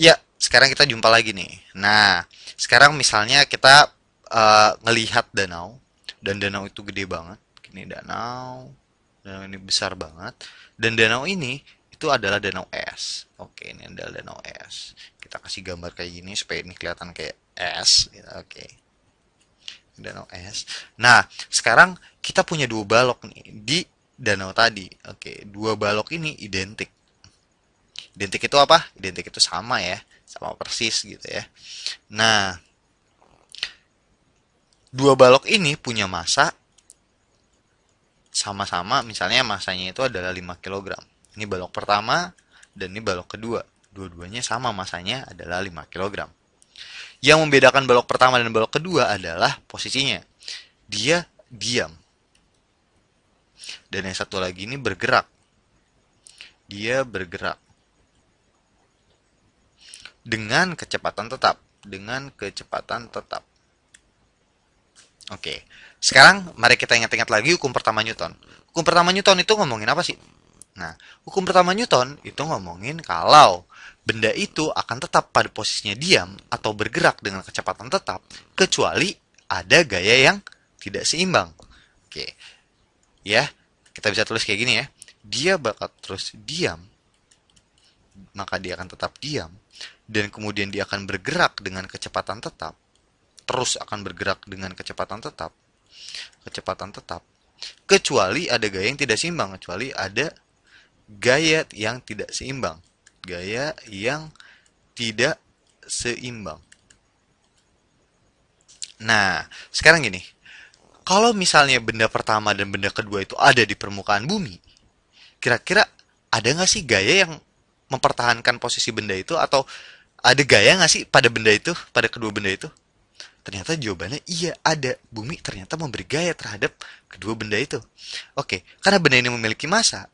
Ya, sekarang kita jumpa lagi nih. Nah, sekarang misalnya kita uh, ngelihat danau dan danau itu gede banget. Ini danau, danau ini besar banget. Dan danau ini itu adalah danau es. Oke, ini adalah danau es. Kita kasih gambar kayak gini supaya ini kelihatan kayak es. Oke. Danau es. Nah, sekarang kita punya dua balok nih di danau tadi. Oke, dua balok ini identik Identik itu apa? Identik itu sama ya, sama persis gitu ya. Nah, dua balok ini punya massa sama-sama misalnya masanya itu adalah 5 kg. Ini balok pertama dan ini balok kedua. Dua-duanya sama masanya adalah 5 kg. Yang membedakan balok pertama dan balok kedua adalah posisinya. Dia diam. Dan yang satu lagi ini bergerak. Dia bergerak dengan kecepatan tetap, dengan kecepatan tetap. Oke, sekarang mari kita ingat-ingat lagi hukum pertama Newton. Hukum pertama Newton itu ngomongin apa sih? Nah, hukum pertama Newton itu ngomongin kalau benda itu akan tetap pada posisinya diam atau bergerak dengan kecepatan tetap, kecuali ada gaya yang tidak seimbang. Oke, ya, kita bisa tulis kayak gini ya. Dia bakal terus diam, maka dia akan tetap diam dan kemudian dia akan bergerak dengan kecepatan tetap, terus akan bergerak dengan kecepatan tetap, kecepatan tetap, kecuali ada gaya yang tidak seimbang, kecuali ada gaya yang tidak seimbang, gaya yang tidak seimbang. Nah, sekarang gini, kalau misalnya benda pertama dan benda kedua itu ada di permukaan bumi, kira-kira ada nggak sih gaya yang mempertahankan posisi benda itu atau ada gaya nggak sih pada benda itu pada kedua benda itu ternyata jawabannya iya ada bumi ternyata memberi gaya terhadap kedua benda itu oke karena benda ini memiliki massa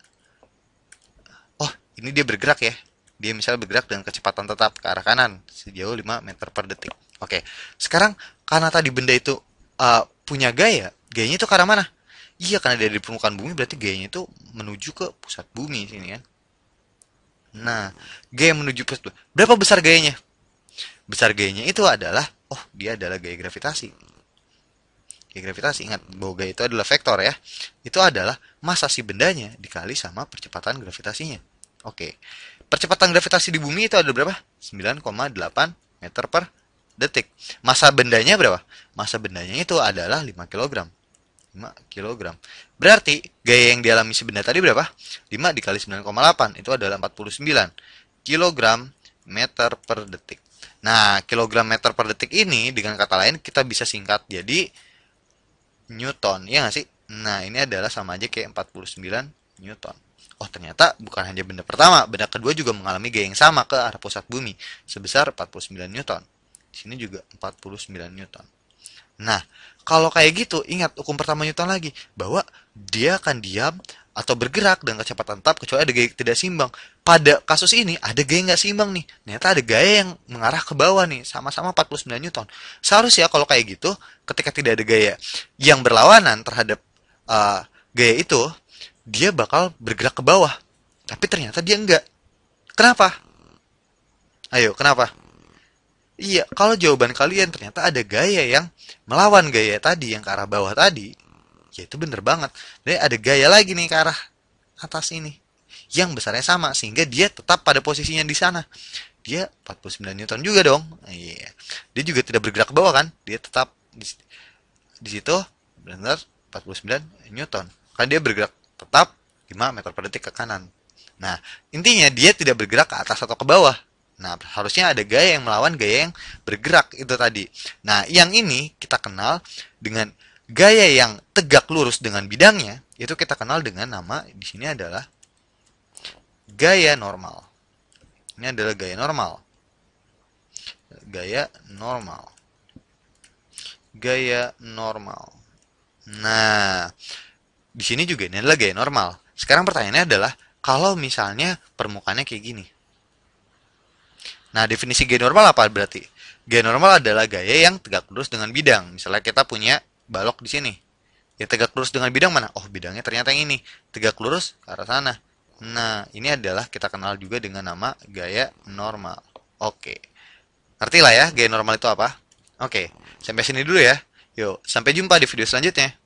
oh ini dia bergerak ya dia misalnya bergerak dengan kecepatan tetap ke arah kanan sejauh 5 meter per detik oke sekarang karena tadi benda itu uh, punya gaya gayanya itu ke arah mana iya karena dia dari permukaan bumi berarti gayanya itu menuju ke pusat bumi sini kan ya Nah, gaya menuju plus 2. Berapa besar gayanya? Besar gayanya itu adalah, oh dia adalah gaya gravitasi. Gaya gravitasi, ingat bahwa gaya itu adalah vektor ya. Itu adalah masa si bendanya dikali sama percepatan gravitasinya. Oke, percepatan gravitasi di bumi itu ada berapa? 9,8 meter per detik. Masa bendanya berapa? Masa bendanya itu adalah 5 kilogram 5 kg. Berarti gaya yang dialami si benda tadi berapa? 5 dikali 9,8 itu adalah 49 kg meter per detik. Nah, kilogram meter per detik ini dengan kata lain kita bisa singkat jadi Newton, ya nggak sih? Nah, ini adalah sama aja kayak 49 Newton. Oh, ternyata bukan hanya benda pertama, benda kedua juga mengalami gaya yang sama ke arah pusat bumi sebesar 49 Newton. Di sini juga 49 Newton. Nah, kalau kayak gitu ingat hukum pertama Newton lagi bahwa dia akan diam atau bergerak dengan kecepatan tetap kecuali ada gaya tidak seimbang. Pada kasus ini ada gaya nggak seimbang nih. Ternyata ada gaya yang mengarah ke bawah nih, sama-sama 49 Newton. Seharusnya kalau kayak gitu, ketika tidak ada gaya yang berlawanan terhadap uh, gaya itu, dia bakal bergerak ke bawah. Tapi ternyata dia enggak. Kenapa? Ayo, kenapa? Iya, kalau jawaban kalian ternyata ada gaya yang melawan gaya tadi yang ke arah bawah tadi, ya itu bener banget. Jadi ada gaya lagi nih ke arah atas ini yang besarnya sama sehingga dia tetap pada posisinya di sana. Dia 49 newton juga dong. Iya. Dia juga tidak bergerak ke bawah kan? Dia tetap di, di situ benar 49 newton. Kan dia bergerak tetap 5 meter per detik ke kanan. Nah, intinya dia tidak bergerak ke atas atau ke bawah. Nah, harusnya ada gaya yang melawan gaya yang bergerak itu tadi. Nah, yang ini kita kenal dengan gaya yang tegak lurus dengan bidangnya, itu kita kenal dengan nama di sini adalah gaya normal. Ini adalah gaya normal. Gaya normal. Gaya normal. Nah, di sini juga ini adalah gaya normal. Sekarang pertanyaannya adalah kalau misalnya permukaannya kayak gini, Nah, definisi gaya normal apa berarti? Gaya normal adalah gaya yang tegak lurus dengan bidang. Misalnya kita punya balok di sini. Ya tegak lurus dengan bidang mana? Oh, bidangnya ternyata yang ini. Tegak lurus ke arah sana. Nah, ini adalah kita kenal juga dengan nama gaya normal. Oke. Ngerti lah ya gaya normal itu apa? Oke, sampai sini dulu ya. Yuk, sampai jumpa di video selanjutnya.